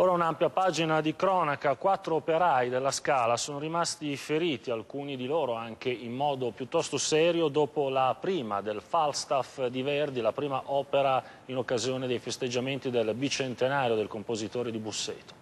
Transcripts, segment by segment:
Ora un'ampia pagina di cronaca, quattro operai della Scala sono rimasti feriti, alcuni di loro anche in modo piuttosto serio, dopo la prima del Falstaff di Verdi, la prima opera in occasione dei festeggiamenti del bicentenario del compositore di Busseto.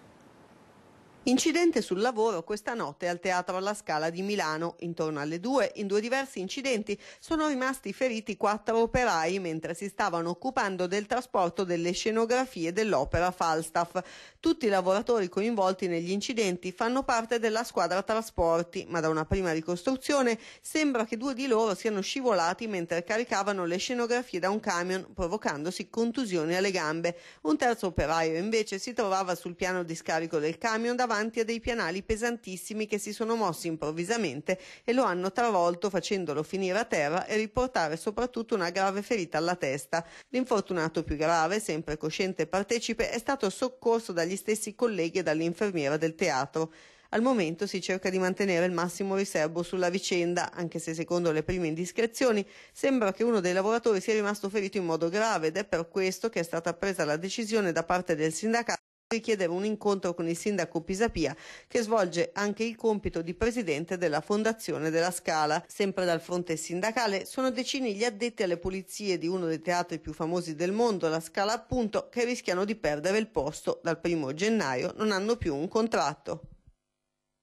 Incidente sul lavoro questa notte al Teatro alla Scala di Milano. Intorno alle due, in due diversi incidenti, sono rimasti feriti quattro operai mentre si stavano occupando del trasporto delle scenografie dell'opera Falstaff. Tutti i lavoratori coinvolti negli incidenti fanno parte della squadra trasporti, ma da una prima ricostruzione sembra che due di loro siano scivolati mentre caricavano le scenografie da un camion, provocandosi contusioni alle gambe. Un terzo operaio invece si trovava sul piano di scarico del camion davanti davanti a dei pianali pesantissimi che si sono mossi improvvisamente e lo hanno travolto facendolo finire a terra e riportare soprattutto una grave ferita alla testa. L'infortunato più grave, sempre cosciente e partecipe, è stato soccorso dagli stessi colleghi e dall'infermiera del teatro. Al momento si cerca di mantenere il massimo riservo sulla vicenda, anche se secondo le prime indiscrezioni sembra che uno dei lavoratori sia rimasto ferito in modo grave ed è per questo che è stata presa la decisione da parte del sindacato richiedere un incontro con il sindaco Pisapia che svolge anche il compito di presidente della Fondazione della Scala. Sempre dal fronte sindacale sono decine gli addetti alle pulizie di uno dei teatri più famosi del mondo, la Scala appunto, che rischiano di perdere il posto. Dal primo gennaio non hanno più un contratto.